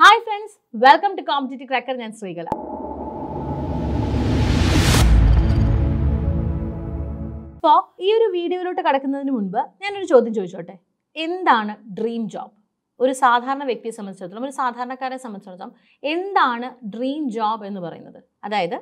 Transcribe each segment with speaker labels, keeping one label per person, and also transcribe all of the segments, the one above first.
Speaker 1: hi friends welcome to competitive cracker ഞാൻ ശ്രീകല അപ്പോ ഈ ഒരു വീഡിയോയിലോട്ട് കടക്കുന്നതിന് മുൻപ് ഞാനൊരു ചോദ്യം ചോദിച്ചോട്ടെ എന്താണ് ഡ്രീം ജോബ് ഒരു സാധാരണ വ്യക്തിയെ സംബന്ധിച്ചിടത്തോളം ഒരു സാധാരണക്കാരെ സംബന്ധിച്ചിടത്തോളം എന്താണ് ഡ്രീം ജോബ് എന്ന് പറയുന്നത് അതായത്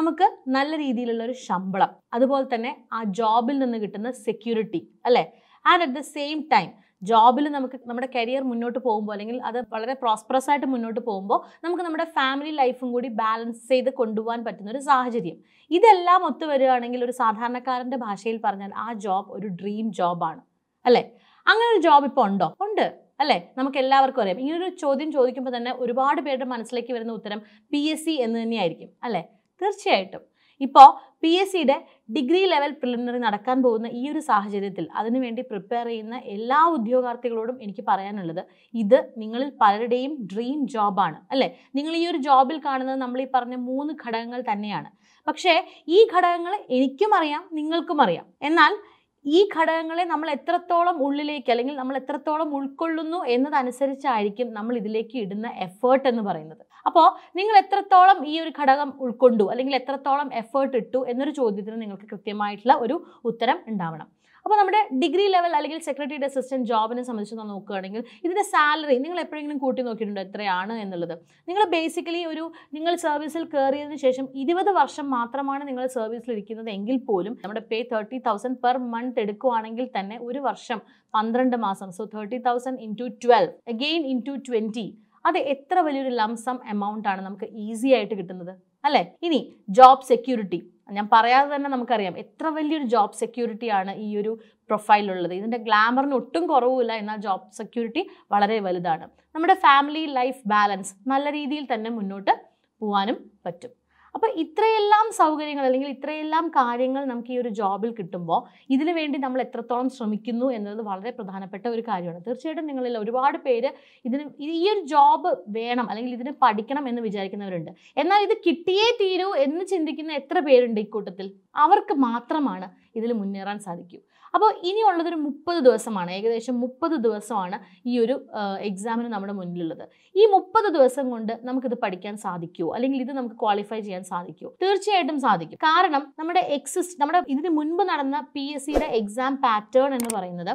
Speaker 1: നമുക്ക് നല്ല രീതിയിലുള്ള ഒരു ശമ്പളം അതുപോലെ തന്നെ ആ ജോബിൽ നിന്ന് കിട്ടുന്ന സെക്യൂരിറ്റി അല്ലേ and at the same time ജോബിൽ നമുക്ക് നമ്മുടെ കരിയർ മുന്നോട്ട് പോകുമ്പോൾ അല്ലെങ്കിൽ അത് വളരെ പ്രോസ്പെറസ് ആയിട്ട് മുന്നോട്ട് പോകുമ്പോൾ നമുക്ക് നമ്മുടെ ഫാമിലി ലൈഫും കൂടി ബാലൻസ് ചെയ്ത് കൊണ്ടുപോകാൻ പറ്റുന്ന ഒരു സാഹചര്യം ഇതെല്ലാം വരികയാണെങ്കിൽ ഒരു സാധാരണക്കാരൻ്റെ ഭാഷയിൽ പറഞ്ഞാൽ ആ ജോബ് ഒരു ഡ്രീം ജോബാണ് അല്ലേ അങ്ങനെ ഒരു ജോബ് ഇപ്പോൾ ഉണ്ടോ ഉണ്ട് അല്ലേ നമുക്ക് എല്ലാവർക്കും അറിയാം ഇങ്ങനൊരു ചോദ്യം ചോദിക്കുമ്പോൾ തന്നെ ഒരുപാട് പേരുടെ മനസ്സിലേക്ക് വരുന്ന ഉത്തരം പി എസ് സി എന്ന് തന്നെയായിരിക്കും അല്ലേ തീർച്ചയായിട്ടും ഇപ്പോൾ പി എസ് സിയുടെ ഡിഗ്രി ലെവൽ പ്രിലിമിനറി നടക്കാൻ പോകുന്ന ഈ ഒരു സാഹചര്യത്തിൽ അതിനുവേണ്ടി പ്രിപ്പയർ ചെയ്യുന്ന എല്ലാ ഉദ്യോഗാർത്ഥികളോടും എനിക്ക് പറയാനുള്ളത് ഇത് നിങ്ങളിൽ പലരുടെയും ഡ്രീം ജോബാണ് അല്ലേ നിങ്ങൾ ഈ ഒരു ജോബിൽ കാണുന്നത് നമ്മൾ ഈ പറഞ്ഞ മൂന്ന് ഘടകങ്ങൾ തന്നെയാണ് പക്ഷേ ഈ ഘടകങ്ങൾ എനിക്കും അറിയാം നിങ്ങൾക്കും അറിയാം എന്നാൽ ഈ ഘടകങ്ങളെ നമ്മൾ എത്രത്തോളം ഉള്ളിലേക്ക് അല്ലെങ്കിൽ നമ്മൾ എത്രത്തോളം ഉൾക്കൊള്ളുന്നു എന്നതനുസരിച്ചായിരിക്കും നമ്മൾ ഇതിലേക്ക് ഇടുന്ന എഫേർട്ട് എന്ന് പറയുന്നത് അപ്പോൾ നിങ്ങൾ എത്രത്തോളം ഈ ഒരു ഘടകം ഉൾക്കൊണ്ടു അല്ലെങ്കിൽ എത്രത്തോളം എഫേർട്ട് ഇട്ടു എന്നൊരു ചോദ്യത്തിന് നിങ്ങൾക്ക് കൃത്യമായിട്ടുള്ള ഒരു ഉത്തരം ഉണ്ടാവണം അപ്പോൾ നമ്മുടെ ഡിഗ്രി ലെവൽ അല്ലെങ്കിൽ സെക്രട്ടറിയുടെ അസിസ്റ്റന്റ് ജോബിനെ സംബന്ധിച്ച് നമ്മൾ നോക്കുകയാണെങ്കിൽ ഇതിൻ്റെ സാലറി നിങ്ങൾ എപ്പോഴെങ്കിലും കൂട്ടി നോക്കിയിട്ടുണ്ടോ എത്രയാണ് എന്നുള്ളത് നിങ്ങൾ ബേസിക്കലി ഒരു നിങ്ങൾ സർവീസിൽ കയറിയതിന് ശേഷം ഇരുപത് വർഷം മാത്രമാണ് നിങ്ങൾ സർവീസിൽ ഇരിക്കുന്നത് എങ്കിൽ പോലും നമ്മുടെ pay thirty thousand per month എടുക്കുവാണെങ്കിൽ തന്നെ ഒരു വർഷം പന്ത്രണ്ട് മാസം so thirty thousand into twelve again into twenty അത് എത്ര വലിയൊരു ലംസം എമൗണ്ട് ആണ് നമുക്ക് ഈസി ആയിട്ട് കിട്ടുന്നത് അല്ലേ ഇനി ജോബ് സെക്യൂരിറ്റി ഞാൻ പറയാതെ തന്നെ നമുക്കറിയാം എത്ര വലിയൊരു ജോബ് സെക്യൂരിറ്റിയാണ് ഈ ഒരു പ്രൊഫൈലുള്ളത് ഇതിൻ്റെ ഗ്ലാമറിന് ഒട്ടും കുറവുമില്ല എന്നാൽ ജോബ് സെക്യൂരിറ്റി വളരെ വലുതാണ് നമ്മുടെ ഫാമിലി ലൈഫ് ബാലൻസ് നല്ല രീതിയിൽ തന്നെ മുന്നോട്ട് പോകാനും പറ്റും അപ്പോൾ ഇത്രയെല്ലാം സൗകര്യങ്ങൾ അല്ലെങ്കിൽ ഇത്രയെല്ലാം കാര്യങ്ങൾ നമുക്ക് ഈ ഒരു ജോബിൽ കിട്ടുമ്പോൾ ഇതിനു വേണ്ടി നമ്മൾ എത്രത്തോളം ശ്രമിക്കുന്നു എന്നത് വളരെ പ്രധാനപ്പെട്ട ഒരു കാര്യമാണ് തീർച്ചയായിട്ടും നിങ്ങളിൽ ഒരുപാട് പേര് ഇതിന് ഈ ഒരു ജോബ് വേണം അല്ലെങ്കിൽ ഇതിന് പഠിക്കണം എന്ന് വിചാരിക്കുന്നവരുണ്ട് എന്നാൽ ഇത് കിട്ടിയേ തീരൂ എന്ന് ചിന്തിക്കുന്ന എത്ര പേരുണ്ട് ഇക്കൂട്ടത്തിൽ അവർക്ക് മാത്രമാണ് ഇതിൽ മുന്നേറാൻ സാധിക്കൂ അപ്പോൾ ഇനിയുള്ളതൊരു മുപ്പത് ദിവസമാണ് ഏകദേശം മുപ്പത് ദിവസമാണ് ഈ ഒരു എക്സാമിന് നമ്മുടെ മുന്നിലുള്ളത് ഈ മുപ്പത് ദിവസം കൊണ്ട് നമുക്കിത് പഠിക്കാൻ സാധിക്കുമോ അല്ലെങ്കിൽ ഇത് നമുക്ക് ക്വാളിഫൈ ചെയ്യാൻ സാധിക്കുമോ തീർച്ചയായിട്ടും സാധിക്കും കാരണം നമ്മുടെ എക്സിസ്റ്റ് നമ്മുടെ ഇതിന് മുൻപ് നടന്ന പി എസ് സിയുടെ എക്സാം പാറ്റേൺ എന്ന് പറയുന്നത്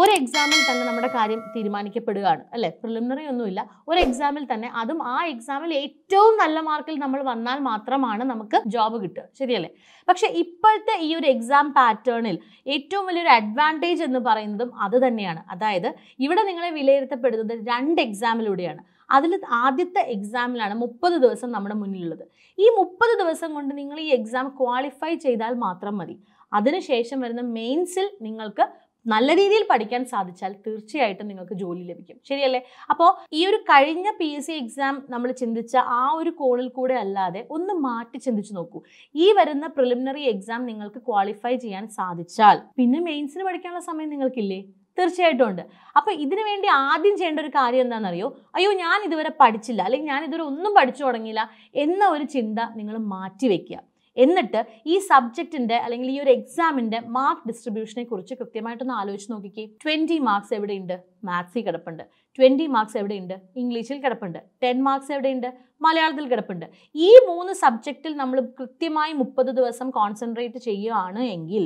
Speaker 1: ഒരു എക്സാമിൽ തന്നെ നമ്മുടെ കാര്യം തീരുമാനിക്കപ്പെടുകയാണ് അല്ലെ പ്രിലിമിനറി ഒന്നുമില്ല ഒരു എക്സാമിൽ തന്നെ അതും ആ എക്സാമിൽ ഏറ്റവും നല്ല മാർക്കിൽ നമ്മൾ വന്നാൽ മാത്രമാണ് നമുക്ക് ജോബ് കിട്ടുക ശരിയല്ലേ പക്ഷെ ഇപ്പോഴത്തെ ഈ ഒരു എക്സാം പാറ്റേണിൽ ഏറ്റവും വലിയൊരു അഡ്വാൻറ്റേജ് എന്ന് പറയുന്നതും അത് തന്നെയാണ് അതായത് ഇവിടെ നിങ്ങളെ വിലയിരുത്തപ്പെടുന്നത് രണ്ട് എക്സാമിലൂടെയാണ് അതിൽ ആദ്യത്തെ എക്സാമിലാണ് മുപ്പത് ദിവസം നമ്മുടെ മുന്നിലുള്ളത് ഈ മുപ്പത് ദിവസം കൊണ്ട് നിങ്ങൾ ഈ എക്സാം ക്വാളിഫൈ ചെയ്താൽ മാത്രം മതി അതിനുശേഷം വരുന്ന മെയിൻസിൽ നിങ്ങൾക്ക് നല്ല രീതിയിൽ പഠിക്കാൻ സാധിച്ചാൽ തീർച്ചയായിട്ടും നിങ്ങൾക്ക് ജോലി ലഭിക്കും ശരിയല്ലേ അപ്പോൾ ഈ ഒരു കഴിഞ്ഞ പി എസ് സി എക്സാം നമ്മൾ ചിന്തിച്ച ആ ഒരു കോണിൽ കൂടെ അല്ലാതെ ഒന്ന് മാറ്റി ചിന്തിച്ചു നോക്കൂ ഈ വരുന്ന പ്രിലിമിനറി എക്സാം നിങ്ങൾക്ക് ക്വാളിഫൈ ചെയ്യാൻ സാധിച്ചാൽ പിന്നെ മെയിൻസിന് പഠിക്കാനുള്ള സമയം നിങ്ങൾക്കില്ലേ തീർച്ചയായിട്ടും ഉണ്ട് അപ്പോൾ ഇതിനു വേണ്ടി ആദ്യം ചെയ്യേണ്ട ഒരു കാര്യം എന്താണെന്നറിയോ അയ്യോ ഞാൻ ഇതുവരെ പഠിച്ചില്ല അല്ലെങ്കിൽ ഞാൻ ഇതുവരെ ഒന്നും പഠിച്ചു തുടങ്ങിയില്ല എന്ന ഒരു ചിന്ത നിങ്ങൾ മാറ്റി വെക്കുക എന്നിട്ട് ഈ സബ്ജക്റ്റിന്റെ അല്ലെങ്കിൽ ഈ ഒരു എക്സാമിന്റെ മാർക്ക് ഡിസ്ട്രിബ്യൂഷനെ കുറിച്ച് കൃത്യമായിട്ടൊന്ന് ആലോചിച്ച് നോക്കിക്കേ ട്വന്റി മാർക്സ് എവിടെയുണ്ട് മാത്സിൽ കിടപ്പുണ്ട് ട്വന്റി മാർക്സ് എവിടെയുണ്ട് ഇംഗ്ലീഷിൽ കിടപ്പുണ്ട് ടെൻ മാർക്സ് എവിടെയുണ്ട് മലയാളത്തിൽ കിടപ്പുണ്ട് ഈ മൂന്ന് സബ്ജക്റ്റിൽ നമ്മൾ കൃത്യമായി മുപ്പത് ദിവസം കോൺസെൻട്രേറ്റ് ചെയ്യുകയാണ് എങ്കിൽ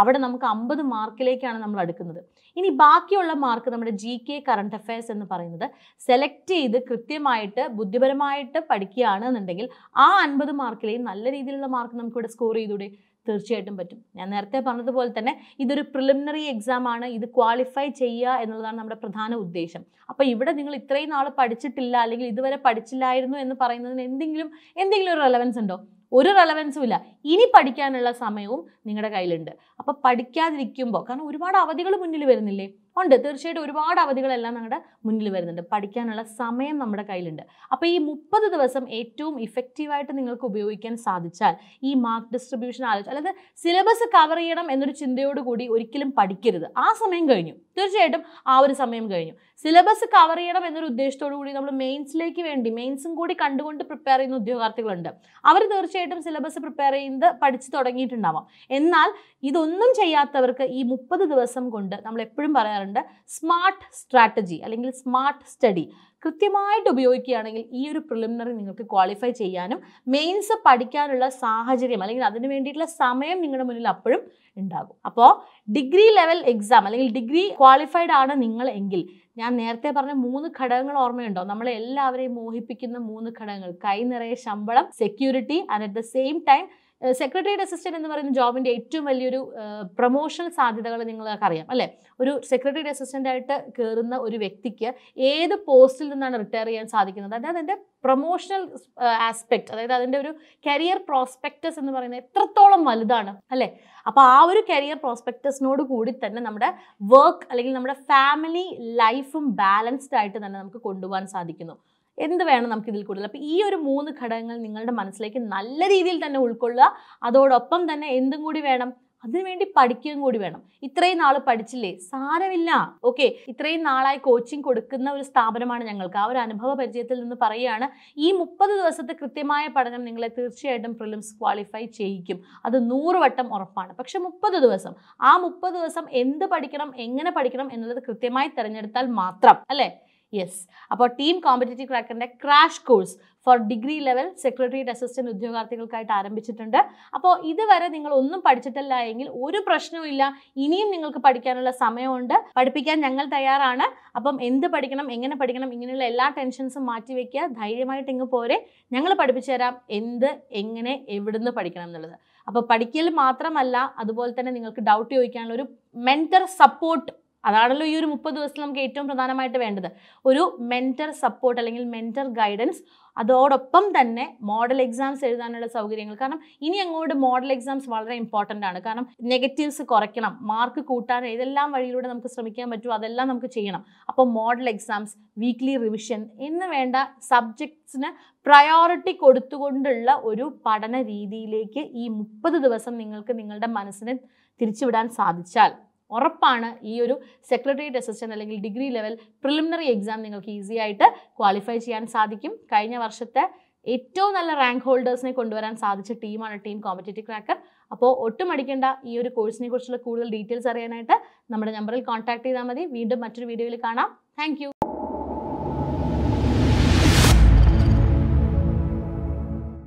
Speaker 1: അവിടെ നമുക്ക് അമ്പത് മാർക്കിലേക്കാണ് നമ്മൾ അടുക്കുന്നത് ഇനി ബാക്കിയുള്ള മാർക്ക് നമ്മുടെ ജി കെ കറണ്ട് അഫയേഴ്സ് എന്ന് പറയുന്നത് സെലക്ട് ചെയ്ത് കൃത്യമായിട്ട് ബുദ്ധിപരമായിട്ട് പഠിക്കുകയാണ് എന്നുണ്ടെങ്കിൽ ആ അൻപത് മാർക്കിലെയും നല്ല രീതിയിലുള്ള മാർക്ക് നമുക്കിവിടെ സ്കോർ ചെയ്തൂടെ തീർച്ചയായിട്ടും പറ്റും ഞാൻ നേരത്തെ പറഞ്ഞതുപോലെ തന്നെ ഇതൊരു പ്രിലിമിനറി എക്സാം ആണ് ഇത് ക്വാളിഫൈ ചെയ്യുക എന്നുള്ളതാണ് നമ്മുടെ പ്രധാന ഉദ്ദേശം അപ്പോൾ ഇവിടെ നിങ്ങൾ ഇത്രയും നാൾ പഠിച്ചിട്ടില്ല അല്ലെങ്കിൽ ഇതുവരെ പഠിച്ചില്ലായിരുന്നു എന്ന് പറയുന്നതിന് എന്തെങ്കിലും എന്തെങ്കിലും ഒരു റെലവൻസ് ഉണ്ടോ ഒരു റെലവൻസും ഇല്ല ഇനി പഠിക്കാനുള്ള സമയവും നിങ്ങളുടെ കയ്യിലുണ്ട് അപ്പോൾ പഠിക്കാതിരിക്കുമ്പോൾ കാരണം ഒരുപാട് അവധികൾ മുന്നിൽ വരുന്നില്ലേ ഉണ്ട് തീർച്ചയായിട്ടും ഒരുപാട് അവധികളെല്ലാം നമ്മുടെ മുന്നിൽ വരുന്നുണ്ട് പഠിക്കാനുള്ള സമയം നമ്മുടെ കയ്യിലുണ്ട് അപ്പോൾ ഈ മുപ്പത് ദിവസം ഏറ്റവും ഇഫക്റ്റീവായിട്ട് നിങ്ങൾക്ക് ഉപയോഗിക്കാൻ സാധിച്ചാൽ ഈ മാർക്ക് ഡിസ്ട്രിബ്യൂഷൻ ആലോചിച്ച് അതായത് സിലബസ് കവർ ചെയ്യണം എന്നൊരു ചിന്തയോടുകൂടി ഒരിക്കലും പഠിക്കരുത് ആ സമയം കഴിഞ്ഞു തീർച്ചയായിട്ടും ആ ഒരു സമയം കഴിഞ്ഞു സിലബസ് കവർ ചെയ്യണം എന്നൊരു ഉദ്ദേശത്തോടു കൂടി നമ്മൾ മെയിൻസിലേക്ക് വേണ്ടി മെയിൻസും കൂടി കണ്ടുകൊണ്ട് പ്രിപ്പയർ ചെയ്യുന്ന ഉദ്യോഗാർത്ഥികളുണ്ട് അവർ തീർച്ചയായിട്ടും തീർച്ചയായിട്ടും സിലബസ് പ്രിപ്പയർ ചെയ്യുന്നത് പഠിച്ചു തുടങ്ങിയിട്ടുണ്ടാവാം എന്നാൽ ഇതൊന്നും ചെയ്യാത്തവർക്ക് ഈ മുപ്പത് ദിവസം കൊണ്ട് നമ്മൾ എപ്പോഴും പറയാറുണ്ട് സ്മാർട്ട് സ്ട്രാറ്റജി അല്ലെങ്കിൽ സ്മാർട്ട് സ്റ്റഡി കൃത്യമായിട്ട് ഉപയോഗിക്കുകയാണെങ്കിൽ ഈ ഒരു പ്രിലിമിനറി നിങ്ങൾക്ക് ക്വാളിഫൈ ചെയ്യാനും മെയിൻസ് പഠിക്കാനുള്ള സാഹചര്യം അല്ലെങ്കിൽ അതിന് വേണ്ടിയിട്ടുള്ള സമയം നിങ്ങളുടെ മുന്നിൽ അപ്പോഴും ഉണ്ടാകും അപ്പോൾ ഡിഗ്രി ലെവൽ എക്സാം അല്ലെങ്കിൽ ഡിഗ്രി ക്വാളിഫൈഡ് ആണ് നിങ്ങൾ എങ്കിൽ ഞാൻ നേരത്തെ പറഞ്ഞ മൂന്ന് ഘടകങ്ങൾ ഓർമ്മയുണ്ടോ നമ്മളെ എല്ലാവരെയും മോഹിപ്പിക്കുന്ന മൂന്ന് ഘടകങ്ങൾ കൈ നിറയെ ശമ്പളം security and at the same time സെക്രട്ടറിയുടെ അസിസ്റ്റന്റ് എന്ന് പറയുന്ന ജോബിൻ്റെ ഏറ്റവും വലിയൊരു പ്രൊമോഷൻ സാധ്യതകൾ അറിയാം അല്ലേ ഒരു സെക്രട്ടറിയുടെ അസിസ്റ്റൻ്റായിട്ട് കയറുന്ന ഒരു വ്യക്തിക്ക് ഏത് പോസ്റ്റിൽ നിന്നാണ് റിട്ടയർ ചെയ്യാൻ സാധിക്കുന്നത് അതായത് അതിൻ്റെ പ്രൊമോഷണൽ ആസ്പെക്ട് അതായത് അതിൻ്റെ ഒരു കരിയർ പ്രോസ്പെക്റ്റസ് എന്ന് പറയുന്നത് എത്രത്തോളം വലുതാണ് അല്ലേ അപ്പോൾ ആ ഒരു കരിയർ പ്രോസ്പെക്ടസിനോട് കൂടി തന്നെ നമ്മുടെ വർക്ക് അല്ലെങ്കിൽ നമ്മുടെ ഫാമിലി ലൈഫും ബാലൻസ്ഡ് ആയിട്ട് തന്നെ നമുക്ക് കൊണ്ടുപോകാൻ സാധിക്കുന്നു എന്ത് വേണം നമുക്ക് ഇതിൽ കൂടുതൽ അപ്പോൾ ഈ ഒരു മൂന്ന് ഘടകങ്ങൾ നിങ്ങളുടെ മനസ്സിലേക്ക് നല്ല രീതിയിൽ തന്നെ ഉൾക്കൊള്ളുക അതോടൊപ്പം തന്നെ എന്തും കൂടി വേണം അതിനുവേണ്ടി പഠിക്കുകയും കൂടി വേണം ഇത്രയും നാൾ പഠിച്ചില്ലേ സാരമില്ല ഓക്കെ ഇത്രയും നാളായി കോച്ചിങ് കൊടുക്കുന്ന ഒരു സ്ഥാപനമാണ് ഞങ്ങൾക്ക് ആ ഒരു അനുഭവ പരിചയത്തിൽ നിന്ന് പറയുകയാണ് ഈ മുപ്പത് ദിവസത്തെ കൃത്യമായ പഠനം നിങ്ങളെ തീർച്ചയായിട്ടും പ്രിലിംസ് ക്വാളിഫൈ ചെയ്യിക്കും അത് നൂറ് വട്ടം ഉറപ്പാണ് പക്ഷെ മുപ്പത് ദിവസം ആ മുപ്പത് ദിവസം എന്ത് പഠിക്കണം എങ്ങനെ പഠിക്കണം എന്നുള്ളത് കൃത്യമായി തിരഞ്ഞെടുത്താൽ മാത്രം അല്ലേ യെസ് അപ്പോൾ ടീം കോമ്പറ്റേറ്റീവ് ക്രാക്കറിൻ്റെ crash course for degree level secretariat assistant ഉദ്യോഗാർത്ഥികൾക്കായിട്ട് ആരംഭിച്ചിട്ടുണ്ട് അപ്പോൾ ഇതുവരെ നിങ്ങൾ ഒന്നും പഠിച്ചിട്ടില്ല എങ്കിൽ ഒരു പ്രശ്നവുമില്ല ഇനിയും നിങ്ങൾക്ക് പഠിക്കാനുള്ള സമയമുണ്ട് പഠിപ്പിക്കാൻ ഞങ്ങൾ തയ്യാറാണ് അപ്പം എന്ത് പഠിക്കണം എങ്ങനെ പഠിക്കണം ഇങ്ങനെയുള്ള എല്ലാ ടെൻഷൻസും മാറ്റിവെക്കുക ധൈര്യമായിട്ട് ഇങ്ങ് പോരെ ഞങ്ങൾ പഠിപ്പിച്ചു തരാം എന്ത് എങ്ങനെ എവിടുന്ന് പഠിക്കണം എന്നുള്ളത് അപ്പോൾ പഠിക്കൽ മാത്രമല്ല അതുപോലെ തന്നെ നിങ്ങൾക്ക് ഡൗട്ട് ചോദിക്കാനുള്ള ഒരു മെൻറ്റർ സപ്പോർട്ട് അതാണല്ലോ ഈ ഒരു മുപ്പത് ദിവസത്തിൽ നമുക്ക് ഏറ്റവും പ്രധാനമായിട്ട് വേണ്ടത് ഒരു മെൻറ്റർ സപ്പോർട്ട് അല്ലെങ്കിൽ മെൻറ്റർ ഗൈഡൻസ് അതോടൊപ്പം തന്നെ മോഡൽ എക്സാംസ് എഴുതാനുള്ള സൗകര്യങ്ങൾ കാരണം ഇനി അങ്ങോട്ട് മോഡൽ എക്സാംസ് വളരെ ഇമ്പോർട്ടൻ്റ് ആണ് കാരണം നെഗറ്റീവ്സ് കുറയ്ക്കണം മാർക്ക് കൂട്ടാൻ ഇതെല്ലാം വഴിയിലൂടെ നമുക്ക് ശ്രമിക്കാൻ പറ്റും അതെല്ലാം നമുക്ക് ചെയ്യണം അപ്പോൾ മോഡൽ എക്സാംസ് വീക്ക്ലി റിവിഷൻ എന്ന് വേണ്ട സബ്ജക്ട്സിന് പ്രയോറിറ്റി കൊടുത്തുകൊണ്ടുള്ള ഒരു പഠന രീതിയിലേക്ക് ഈ മുപ്പത് ദിവസം നിങ്ങൾക്ക് നിങ്ങളുടെ മനസ്സിനെ തിരിച്ചുവിടാൻ സാധിച്ചാൽ ഉറപ്പാണ് ഈ ഒരു സെക്രട്ടേറിയറ്റ് അസിസ്റ്റൻ്റ് അല്ലെങ്കിൽ ഡിഗ്രി ലെവൽ പ്രിലിമിനറി എക്സാം നിങ്ങൾക്ക് ഈസി ആയിട്ട് ക്വാളിഫൈ ചെയ്യാൻ സാധിക്കും കഴിഞ്ഞ വർഷത്തെ ഏറ്റവും നല്ല റാങ്ക് ഹോൾഡേഴ്സിനെ കൊണ്ടുവരാൻ സാധിച്ച ടീമാണ് ടീം കോമ്പറ്റേറ്റീവ് ക്രാക്കർ അപ്പോൾ ഒട്ടും അടിക്കേണ്ട ഈ ഒരു കോഴ്സിനെ കുറിച്ചുള്ള കൂടുതൽ ഡീറ്റെയിൽസ് അറിയാനായിട്ട് നമ്മുടെ നമ്പറിൽ കോൺടാക്ട് ചെയ്താൽ മതി വീണ്ടും മറ്റൊരു വീഡിയോയിൽ കാണാം താങ്ക്